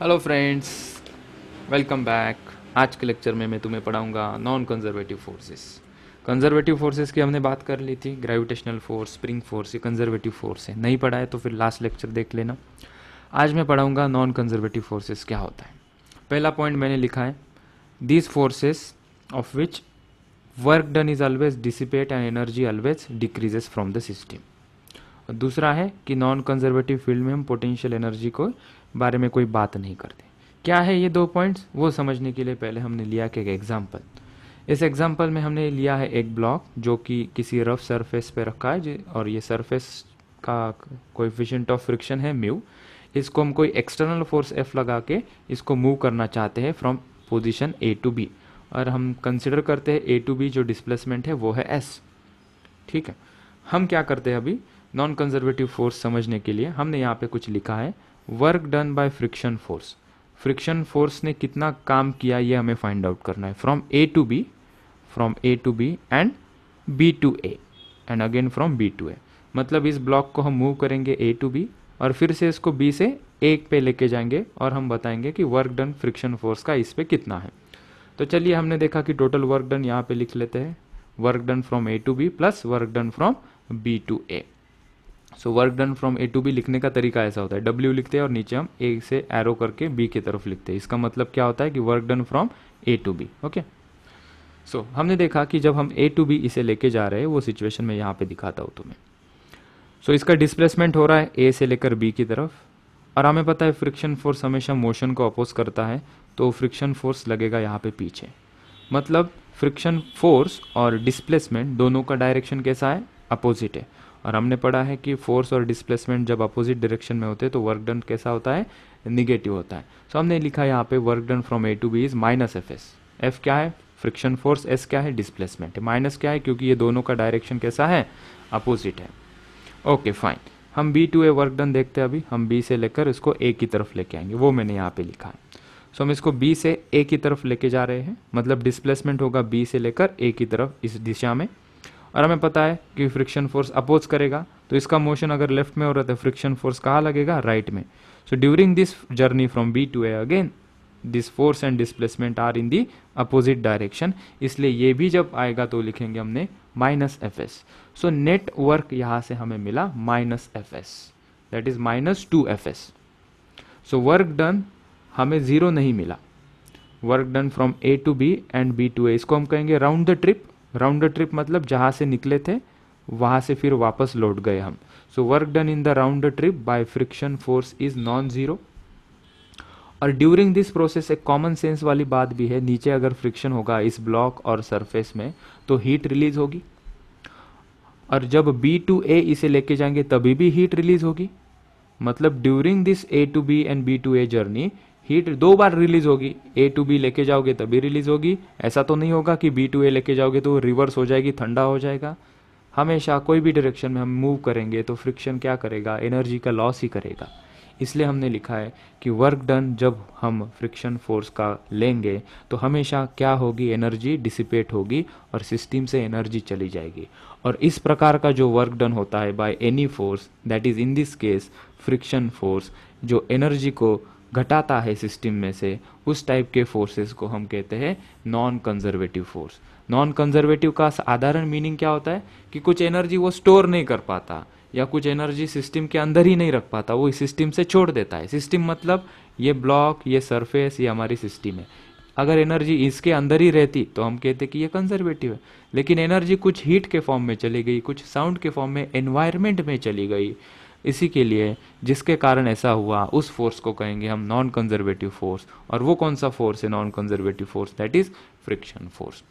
Hello friends welcome back आज के lecture में मैं तुम्हें पढ़ाऊंगा non conservative forces conservative forces की हमने बात कर ली थी ग्रेविटेशनल फोर्स स्प्रिंग फोर्स ये कंजर्वेटिव फोर्स है नहीं पढ़ा है तो फिर लास्ट लेक्चर देख लेना आज मैं पढ़ाऊंगा नॉन कंजर्वेटिव फोर्सेस क्या होता है पहला पॉइंट मैंने लिखा है these forces of which work done is always dissipate and energy always decreases from the system दूसरा है कि नॉन कंजर्वेटिव फील्ड में हम पोटेंशियल एनर्जी को बारे में कोई बात नहीं करते क्या है ये दो पॉइंट्स वो समझने के लिए पहले हमने लिया कि एक एग्जाम्पल इस एग्जाम्पल में हमने लिया है एक ब्लॉक जो कि किसी रफ सरफेस पे रखा है और ये सरफेस का कोएफिशिएंट ऑफ फ्रिक्शन है म्यू इसको हम कोई एक्सटर्नल फोर्स एफ लगा के इसको मूव करना चाहते हैं from position A to B और हम कंसिडर करते हैं ए टू बी जो डिस्प्लेसमेंट है वो है एस ठीक है हम क्या करते हैं अभी नॉन कंजर्वेटिव फोर्स समझने के लिए हमने यहाँ पे कुछ लिखा है work done by friction force friction force ने कितना काम किया ये हमें फाइंड आउट करना है from A to B from A to B and B to A and again from B to A मतलब इस ब्लॉक को हम मूव करेंगे ए टू बी और फिर से इसको बी से एक पे लेके जाएंगे और हम बताएंगे कि वर्क डन फ्रिक्शन फोर्स का इस पर कितना है तो चलिए हमने देखा कि टोटल वर्क डन यहाँ पे लिख लेते हैं work done from A to B plus work done from B to A so work done from A to B लिखने का तरीका ऐसा होता है डब्ल्यू लिखते हैं और नीचे हम ए से एरो करके बी की तरफ लिखते हैं इसका मतलब क्या होता है कि work done from A to B okay so हमने देखा कि जब हम ए टू बी इसे लेके जा रहे हैं वो सिचुएशन में यहाँ पे दिखाता हूँ तुम्हें सो so, इसका डिस्प्लेसमेंट हो रहा है ए से लेकर बी की तरफ और हमें पता है फ्रिक्शन फोर्स हमेशा मोशन को अपोज करता है तो फ्रिक्शन फोर्स लगेगा यहाँ पे पीछे मतलब फ्रिक्शन फोर्स और डिस्प्लेसमेंट दोनों का डायरेक्शन कैसा है अपोजिट है और हमने पढ़ा है कि फोर्स और डिस्प्लेसमेंट जब अपोजिट डायरेक्शन में होते हैं तो वर्क डन कैसा होता है निगेटिव होता है सो so, हमने लिखा यहाँ पे work done from A to B is minus F S F क्या है फ्रिक्शन फोर्स एस क्या है डिस्प्लेसमेंट माइनस क्या है क्योंकि ये दोनों का डायरेक्शन कैसा है अपोजिट है ओके okay, फाइन हम B to A work done देखते हैं अभी हम बी से लेकर इसको ए की तरफ लेके आएंगे वो मैंने यहाँ पे लिखा है सो so, हम इसको बी से ए की तरफ लेके जा रहे हैं मतलब डिस्प्लेसमेंट होगा बी से लेकर ए की तरफ इस दिशा में और हमें पता है कि फ्रिक्शन फोर्स अपोज करेगा तो इसका मोशन अगर लेफ्ट में हो रहा था फ्रिक्शन फोर्स कहाँ लगेगा राइट right में so during this journey from B to A again this force and displacement are in the opposite direction इसलिए ये भी जब आएगा तो लिखेंगे हमने minus F S so net work यहाँ से हमें मिला minus F S that is minus two F S so work done हमें ज़ीरो नहीं मिला work done from A to B and B to A इसको हम कहेंगे round the trip round trip मतलब जहाँ से निकले थे वहाँ से फिर वापस लौट गए हम so work done in the round trip by friction force is non zero और ड्यूरिंग दिस प्रोसेस एक कॉमन सेंस वाली बात भी है नीचे अगर फ्रिक्शन होगा इस ब्लॉक और सरफेस में तो हीट रिलीज होगी और जब बी टू ए इसे लेके जाएंगे तभी भी हीट रिलीज होगी मतलब during this A to B and B to A journey heat दो बार रिलीज होगी ए टू बी लेके जाओगे तभी रिलीज होगी ऐसा तो नहीं होगा कि बी टू ए लेके जाओगे तो रिवर्स हो जाएगी ठंडा हो जाएगा हमेशा कोई भी डायरेक्शन में हम मूव करेंगे तो फ्रिक्शन क्या करेगा एनर्जी का लॉस ही करेगा इसलिए हमने लिखा है कि वर्क डन जब हम फ्रिक्शन फोर्स का लेंगे तो हमेशा क्या होगी एनर्जी डिसिपेट होगी और सिस्टम से एनर्जी चली जाएगी और इस प्रकार का जो वर्क डन होता है by any force that is in this case friction force जो एनर्जी को घटाता है सिस्टम में से उस टाइप के फोर्सेस को हम कहते हैं non conservative force non conservative का साधारण मीनिंग क्या होता है कि कुछ एनर्जी वो स्टोर नहीं कर पाता या कुछ एनर्जी सिस्टम के अंदर ही नहीं रख पाता वो सिस्टम से छोड़ देता है सिस्टम मतलब ये ब्लॉक ये सरफेस ये हमारी सिस्टम है अगर एनर्जी इसके अंदर ही रहती तो हम कहते कि ये कंजर्वेटिव है लेकिन एनर्जी कुछ हीट के फॉर्म में चली गई कुछ साउंड के फॉर्म में एनवायरमेंट में चली गई इसी के लिए जिसके कारण ऐसा हुआ उस फोर्स को कहेंगे हम नॉन कंजर्वेटिव फोर्स और वो कौन सा फोर्स है non conservative force that is friction force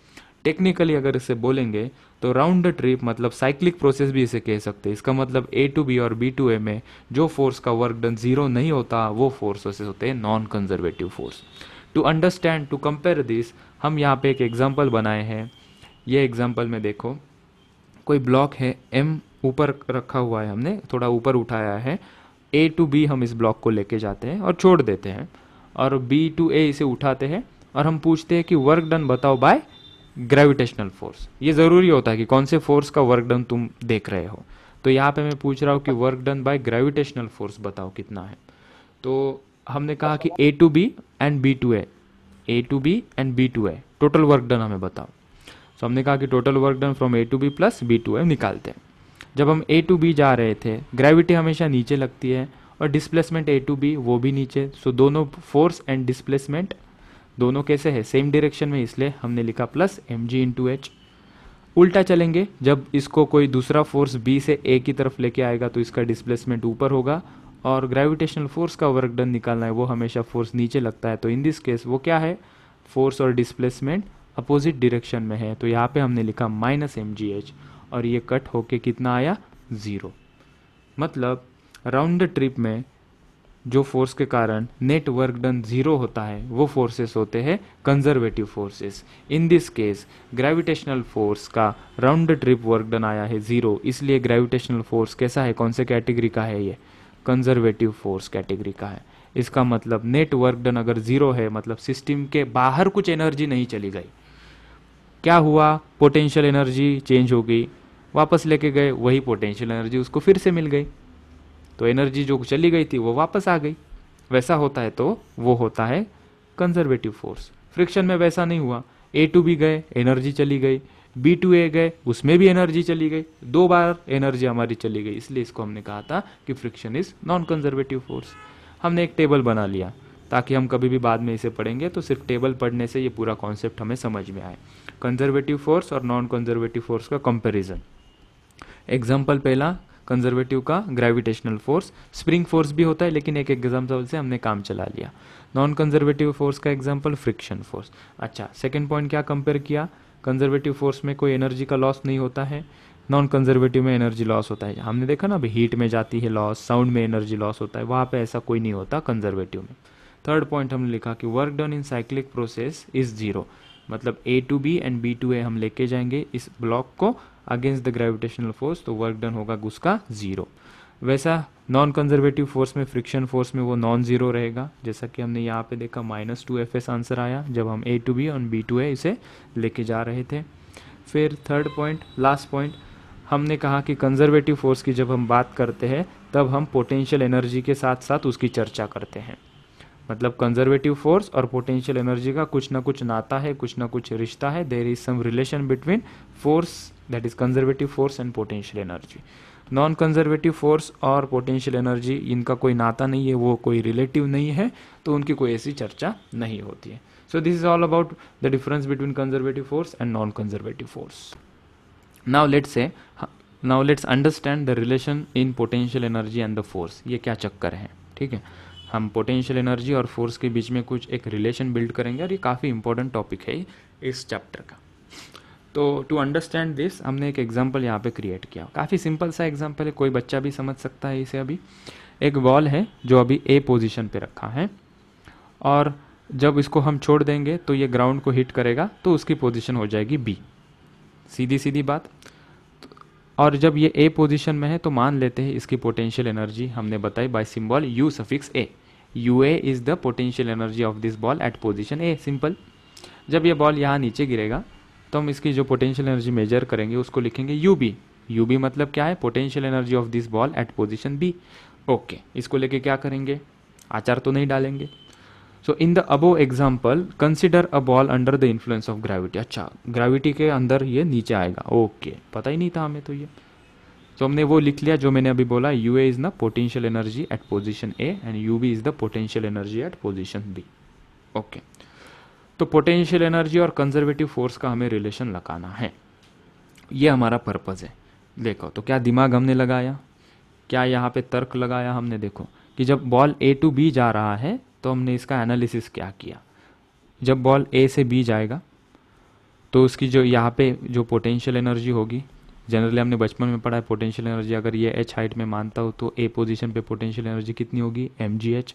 technically अगर इसे बोलेंगे तो राउंड द ट्रिप मतलब साइक्लिक प्रोसेस भी इसे कह सकते हैं इसका मतलब ए टू बी और बी टू ए में जो फोर्स का वर्क डन जीरो नहीं होता वो फोर्स होते हैं non conservative force to understand to compare this हम यहाँ पे एक एग्जाम्पल बनाए हैं ये एग्जाम्पल में देखो कोई ब्लॉक है एम ऊपर रखा हुआ है हमने थोड़ा ऊपर उठाया है ए टू बी हम इस ब्लॉक को लेके जाते हैं और छोड़ देते हैं और बी टू ए इसे उठाते हैं और हम पूछते हैं कि वर्क डन बताओ बाय ग्रेविटेशनल फोर्स ये ज़रूरी होता है कि कौन से फोर्स का वर्क डन तुम देख रहे हो तो यहाँ पे मैं पूछ रहा हूँ कि work done by gravitational force बताओ कितना है तो हमने कहा कि A to B and B to A A to B and B to A total work done हमें बताओ सो तो so, हमने कहा कि total work done from A to B plus B to A निकालते हैं जब हम ए टू बी जा रहे थे ग्रेविटी हमेशा नीचे लगती है और डिस्प्लेसमेंट ए टू बी वो भी नीचे सो so, दोनों फोर्स एंड डिस्प्लेसमेंट दोनों कैसे है सेम डिरेक्शन में इसलिए हमने लिखा plus M G into H उल्टा चलेंगे जब इसको कोई दूसरा फोर्स बी से ए की तरफ लेके आएगा तो इसका डिस्प्लेसमेंट ऊपर होगा और ग्रेविटेशनल फोर्स का वर्क डन निकालना है वो हमेशा फोर्स नीचे लगता है तो इन दिस केस वो क्या है फोर्स और डिस्प्लेसमेंट अपोजिट डिरेक्शन में है तो यहाँ पे हमने लिखा माइनस एम जी एच और ये कट होके कितना आया ज़ीरो मतलब राउंड द ट्रिप में जो फोर्स के कारण नेट वर्क डन ज़ीरो होता है वो फोर्सेस होते हैं conservative forces in this case gravitational force का राउंड ट्रिप वर्क डन आया है ज़ीरो इसलिए ग्रेविटेशनल फोर्स कैसा है कौन से कैटेगरी का है ये कंजर्वेटिव फोर्स कैटेगरी का है इसका मतलब नेट वर्क डन अगर ज़ीरो है मतलब सिस्टम के बाहर कुछ एनर्जी नहीं चली गई क्या हुआ पोटेंशियल एनर्जी चेंज हो गई वापस लेके गए वही पोटेंशियल एनर्जी उसको फिर से मिल गई तो एनर्जी जो चली गई थी वो वापस आ गई वैसा होता है तो वो होता है कंजर्वेटिव फोर्स फ्रिक्शन में वैसा नहीं हुआ ए टू बी गए एनर्जी चली गई बी टू ए गए उसमें भी एनर्जी चली गई दो बार एनर्जी हमारी चली गई इसलिए इसको हमने कहा था कि friction is non conservative force हमने एक टेबल बना लिया ताकि हम कभी भी बाद में इसे पढ़ेंगे तो सिर्फ टेबल पढ़ने से ये पूरा कॉन्सेप्ट हमें समझ में आए कंजर्वेटिव फोर्स और नॉन कंजर्वेटिव फोर्स का कंपेरिजन एग्जाम्पल पहला कंजर्वेटिव का ग्रेविटेशनल फोर्स स्प्रिंग फोर्स भी होता है लेकिन एक एग्जाम्पल से हमने काम चला लिया नॉन कंजर्वेटिव फोर्स का एग्जाम्पल फ्रिक्शन फोर्स अच्छा सेकेंड पॉइंट क्या कंपेयर किया कंजर्वेटिव फोर्स में कोई एनर्जी का लॉस नहीं होता है नॉन कंजर्वेटिव में एनर्जी लॉस होता है हमने देखा ना अभी हीट में जाती है लॉस साउंड में एनर्जी लॉस होता है वहाँ पे ऐसा कोई नहीं होता कंजर्वेटिव में थर्ड पॉइंट हमने लिखा कि work done in cyclic process is zero मतलब A to B and B to A हम लेके जाएंगे इस ब्लॉक को अगेंस्ट द ग्रेविटेशनल फोर्स तो वर्क डन होगा उसका जीरो वैसा नॉन कंजर्वेटिव फोर्स में फ्रिक्शन फोर्स में वो नॉन जीरो रहेगा जैसा कि हमने यहाँ पे देखा minus two F S answer आया जब हम ए टू बी और बी टू ए इसे लेके जा रहे थे फिर थर्ड पॉइंट लास्ट पॉइंट हमने कहा कि कंजर्वेटिव फोर्स की जब हम बात करते हैं तब हम पोटेंशियल एनर्जी के साथ साथ उसकी चर्चा करते हैं मतलब कंजर्वेटिव फोर्स और पोटेंशियल एनर्जी का कुछ ना कुछ नाता है कुछ ना कुछ रिश्ता है there is some relation between force that is conservative force and potential energy non conservative force और पोटेंशियल एनर्जी इनका कोई नाता नहीं है वो कोई रिलेटिव नहीं है तो उनकी कोई ऐसी चर्चा नहीं होती है so this is all about the difference between conservative force and non conservative force now let's say now let's understand the relation in potential energy and the force ये क्या चक्कर है ठीक है हम पोटेंशियल एनर्जी और फोर्स के बीच में कुछ एक रिलेशन बिल्ड करेंगे और ये काफ़ी इंपॉर्टेंट टॉपिक है इस चैप्टर का तो टू अंडरस्टैंड दिस हमने एक एग्जाम्पल यहाँ पे क्रिएट किया काफ़ी सिंपल सा एग्जाम्पल है कोई बच्चा भी समझ सकता है इसे अभी एक बॉल है जो अभी ए पोजिशन पर रखा है और जब इसको हम छोड़ देंगे तो ये ग्राउंड को हिट करेगा तो उसकी पोजीशन हो जाएगी बी सीधी सीधी बात और जब ये ए पोजीशन में है तो मान लेते हैं इसकी पोटेंशियल एनर्जी हमने बताई by symbol U suffix A A is the potential energy of this ball at position A simple जब यह बॉल यहाँ नीचे गिरेगा तो हम इसकी जो पोटेंशियल एनर्जी मेजर करेंगे उसको लिखेंगे यू बी यू बी मतलब क्या है potential energy of this ball at position B okay इसको लेके क्या करेंगे आचार तो नहीं डालेंगे so in the above example consider a ball under the influence of gravity अच्छा ग्रेविटी के अंदर ये नीचे आएगा ओके okay. पता ही नहीं था हमें तो ये तो हमने वो लिख लिया जो मैंने अभी बोला U A is the potential energy at position A and U B is the potential energy at position B okay तो पोटेंशियल एनर्जी और कंजर्वेटिव फोर्स का हमें रिलेशन लगाना है ये हमारा पर्पज़ है देखो तो क्या दिमाग हमने लगाया क्या यहाँ पे तर्क लगाया हमने देखो कि जब बॉल ए टू बी जा रहा है तो हमने इसका एनालिसिस क्या किया जब बॉल ए से बी जाएगा तो उसकी जो यहाँ पे जो पोटेंशियल एनर्जी होगी जनरली हमने बचपन में पढ़ा है पोटेंशियल एनर्जी अगर ये एच हाइट में मानता हो तो ए पोजीशन पे पोटेंशियल एनर्जी कितनी होगी M G H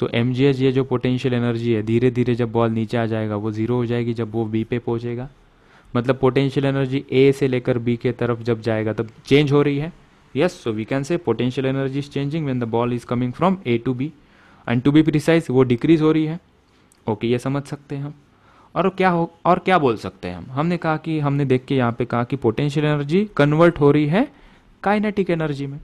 so M G H ये जो पोटेंशियल एनर्जी है धीरे धीरे जब बॉल नीचे आ जाएगा वो ज़ीरो हो जाएगी जब वो बी पे पहुँचेगा मतलब पोटेंशियल एनर्जी ए से लेकर बी के तरफ जब जाएगा तब चेंज हो रही है yes so we can say potential energy is changing when the ball is coming from A to B and to be precise वो डिक्रीज हो रही है ओके okay, ये समझ सकते हैं हम और क्या हो और क्या बोल सकते हैं हम हमने कहा कि हमने देख के यहाँ पे कहा कि पोटेंशियल एनर्जी कन्वर्ट हो रही है काइनेटिक एनर्जी में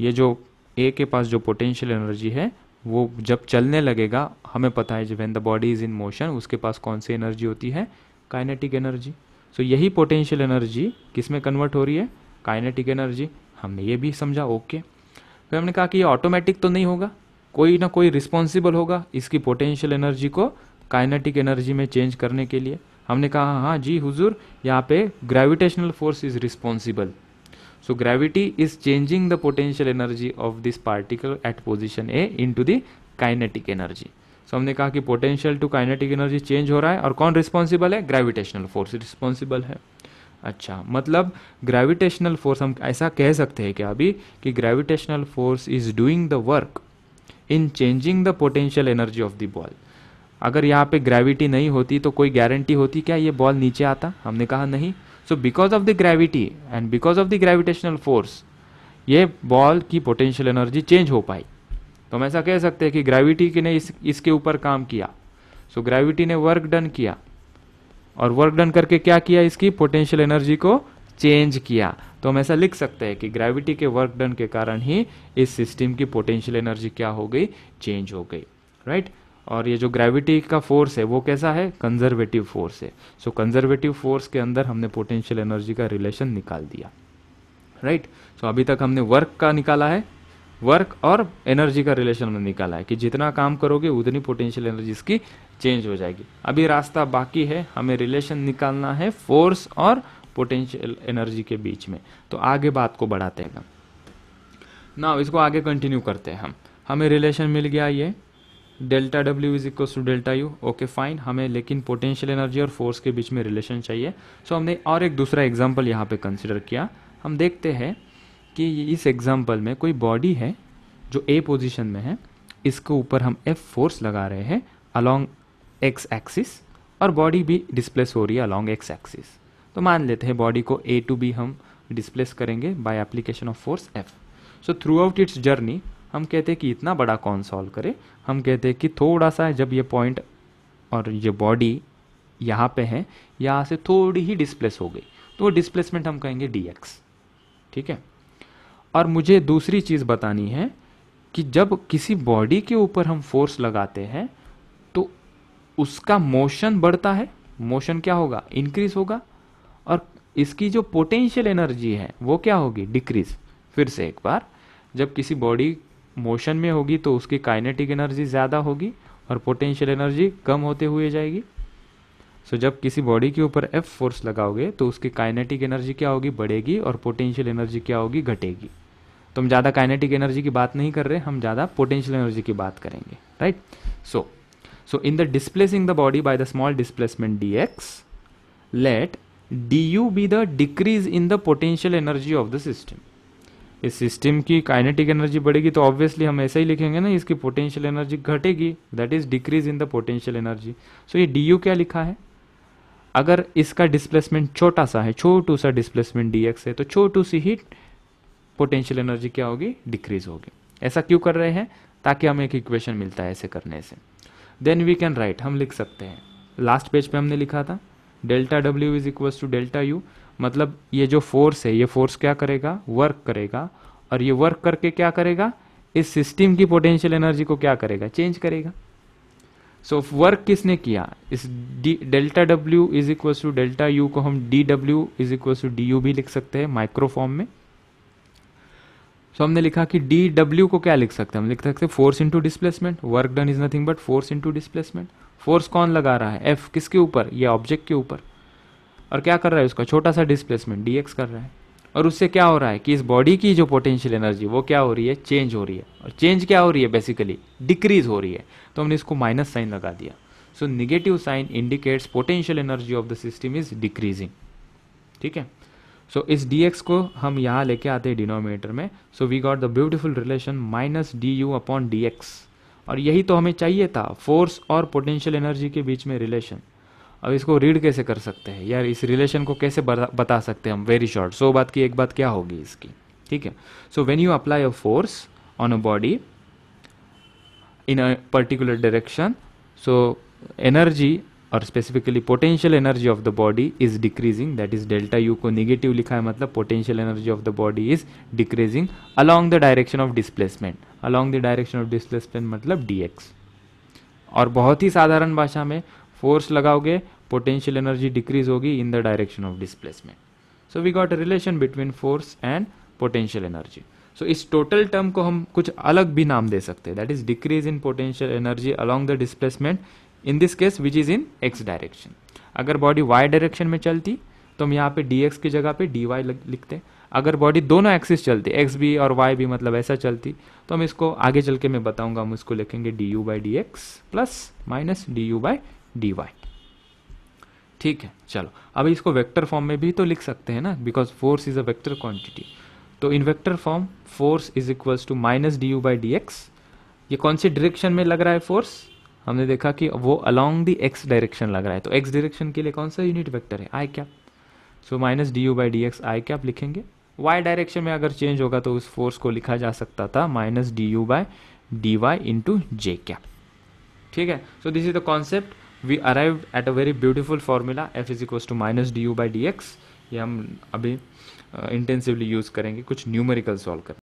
ये जो ए के पास जो पोटेंशियल एनर्जी है वो जब चलने लगेगा हमें पता है जब when the body is in motion उसके पास कौन सी एनर्जी होती है काइनेटिक एनर्जी सो यही पोटेंशियल एनर्जी किस में कन्वर्ट हो रही है काइनेटिक एनर्जी हमने ये भी समझा ओके okay. फिर हमने कहा कि ये ऑटोमेटिक तो नहीं होगा कोई ना कोई रिस्पॉन्सिबल होगा इसकी पोटेंशियल एनर्जी को काइनेटिक एनर्जी में चेंज करने के लिए हमने कहा हाँ जी हुजूर यहाँ पे gravitational force is responsible so gravity is changing the potential energy of this particle at position A into the kinetic energy so हमने कहा कि potential to kinetic energy change हो रहा है और कौन रिस्पॉन्सिबल है ग्रेविटेशनल फोर्स रिस्पॉन्सिबल है अच्छा मतलब ग्रेविटेशनल फोर्स हम ऐसा कह सकते हैं क्या अभी कि gravitational force is doing the work in changing the potential energy of the ball अगर यहाँ पे ग्रेविटी नहीं होती तो कोई गारंटी होती क्या ये बॉल नीचे आता हमने कहा नहीं so because of the gravity and because of the gravitational force ये बॉल की पोटेंशियल एनर्जी चेंज हो पाई तो हम ऐसा कह सकते हैं कि ग्रेविटी ने इस इसके ऊपर काम किया सो so, ग्रेविटी ने वर्क डन किया और वर्क डन करके क्या किया इसकी पोटेंशियल एनर्जी को चेंज किया तो हम ऐसा लिख सकते हैं कि ग्रेविटी के वर्क डन के कारण ही इस सिस्टम की पोटेंशियल एनर्जी क्या हो गई चेंज हो गई राइट right? और ये जो ग्रेविटी का फोर्स है वो कैसा है कंजर्वेटिव फोर्स है सो कंजर्वेटिव फोर्स के अंदर हमने पोटेंशियल एनर्जी का रिलेशन निकाल दिया राइट right? सो so, अभी तक हमने वर्क का निकाला है वर्क और एनर्जी का रिलेशन हमने निकाला है कि जितना काम करोगे उतनी पोटेंशियल एनर्जी इसकी चेंज हो जाएगी अभी रास्ता बाकी है हमें रिलेशन निकालना है फोर्स और पोटेंशियल एनर्जी के बीच में तो आगे बात को बढ़ाते हैं ना इसको आगे कंटिन्यू करते हैं हम हमें रिलेशन मिल गया ये delta W is equal to delta U okay fine हमें लेकिन पोटेंशियल एनर्जी और फोर्स के बीच में रिलेशन चाहिए सो so, हमने और एक दूसरा एग्जाम्पल यहाँ पे कंसिडर किया हम देखते हैं कि इस एग्जाम्पल में कोई बॉडी है जो ए पोजिशन में है इसके ऊपर हम एफ फोर्स लगा रहे हैं अलॉन्ग एक्स एक्सिस और बॉडी भी डिस्प्लेस हो रही है अलॉन्ग एक्स एक्सिस तो मान लेते हैं बॉडी को ए टू बी हम डिस्प्लेस करेंगे by application of force F so throughout its journey हम कहते हैं कि इतना बड़ा कौन सॉल्व करे हम कहते हैं कि थोड़ा सा जब ये पॉइंट और ये बॉडी यहाँ पे है यहाँ से थोड़ी ही डिस्प्लेस हो गई तो वो डिस्प्लेसमेंट हम कहेंगे डी ठीक है और मुझे दूसरी चीज़ बतानी है कि जब किसी बॉडी के ऊपर हम फोर्स लगाते हैं तो उसका मोशन बढ़ता है मोशन क्या होगा इंक्रीज होगा और इसकी जो पोटेंशियल एनर्जी है वो क्या होगी डिक्रीज फिर से एक बार जब किसी बॉडी मोशन में होगी तो उसकी काइनेटिक एनर्जी ज़्यादा होगी और पोटेंशियल एनर्जी कम होते हुए जाएगी सो so, जब किसी बॉडी के ऊपर एफ फोर्स लगाओगे तो उसकी काइनेटिक एनर्जी क्या होगी बढ़ेगी और पोटेंशियल एनर्जी क्या होगी घटेगी तो हम ज़्यादा काइनेटिक एनर्जी की बात नहीं कर रहे हम ज़्यादा पोटेंशियल एनर्जी की बात करेंगे right so so in the displacing the body by the small displacement D X let D U B the decrease in the potential energy of the system इस सिस्टम की काइनेटिक एनर्जी बढ़ेगी तो obviously हम ऐसा ही लिखेंगे ना इसकी पोटेंशियल एनर्जी घटेगी that is decrease in the potential energy so ये डी क्या लिखा है अगर इसका डिस्प्लेसमेंट छोटा सा है छोटू सा डिस्प्लेसमेंट डी है तो छोटू सी ही पोटेंशियल एनर्जी क्या होगी डिक्रीज होगी ऐसा क्यों कर रहे हैं ताकि हमें एक इक्वेशन मिलता है ऐसे करने से देन वी कैन राइट हम लिख सकते हैं लास्ट पेज पे हमने लिखा था delta W is equal to delta U मतलब ये जो फोर्स है ये फोर्स क्या करेगा वर्क करेगा और ये वर्क करके क्या करेगा इस सिस्टम की पोटेंशियल एनर्जी को क्या करेगा चेंज करेगा सो so, वर्क किसने किया इस D delta W is equal to delta U को हम D W is equal to D U भी लिख सकते हैं माइक्रो फॉर्म में सो so, हमने लिखा कि डी डब्ल्यू को क्या लिख सकते हैं हम लिख सकते हैं force into displacement work done is nothing but force into displacement force कौन लगा रहा है एफ किसके ऊपर या ऑब्जेक्ट के ऊपर और क्या कर रहा है उसका छोटा सा डिस्प्लेसमेंट डी कर रहा है और उससे क्या हो रहा है कि इस बॉडी की जो पोटेंशियल एनर्जी वो क्या हो रही है चेंज हो रही है और चेंज क्या हो रही है बेसिकली डिक्रीज हो रही है तो हमने इसको माइनस साइन लगा दिया so negative sign indicates potential energy of the system is decreasing ठीक है सो so, इस dx को हम यहाँ लेके आते हैं डिनोमिनेटर में so we got the beautiful relation minus D U upon D और यही तो हमें चाहिए था फोर्स और पोटेंशियल एनर्जी के बीच में रिलेशन अब इसको रीड कैसे कर सकते हैं यार इस रिलेशन को कैसे बता सकते हैं हम वेरी शॉर्ट सो बात की एक बात क्या होगी इसकी ठीक है so when you apply a force on a body in a particular direction so energy और specifically potential energy of the body is decreasing that is delta U को निगेटिव लिखा है मतलब potential energy of the body is decreasing along the direction of displacement along the direction of displacement मतलब D और बहुत ही साधारण भाषा में फोर्स लगाओगे potential energy decrease होगी in the direction of displacement. So we got a relation between force and potential energy. So इस total term को हम कुछ अलग भी नाम दे सकते हैं that is decrease in potential energy along the displacement in this case which is in x direction. अगर बॉडी y डायरेक्शन में चलती तो हम यहाँ पे dx की जगह पे dy लिखते हैं अगर बॉडी दोनों एक्सिस चलती x भी और y भी मतलब ऐसा चलती तो हम इसको आगे चल के मैं बताऊंगा हम इसको लिखेंगे du by D X plus minus D U by D Y ठीक है चलो अब इसको वेक्टर फॉर्म में भी तो लिख सकते हैं ना because force is a vector quantity तो in vector form force is equals to minus D U by D X ये कौन सी डायरेक्शन में लग रहा है फोर्स हमने देखा कि वो अलॉन्ग दी एक्स डायरेक्शन लग रहा है तो एक्स डायरेक्शन के लिए कौन सा यूनिट वेक्टर है आई क्या so minus D U by D X I क्या लिखेंगे वाई डायरेक्शन में अगर चेंज होगा तो उस फोर्स को लिखा जा सकता था minus D U by D Y into J क्या ठीक है so this is the concept we arrive at a very beautiful formula F is equals to minus D U by D X ये हम अभी इंटेंसिवली uh, यूज़ करेंगे कुछ numerical solve कर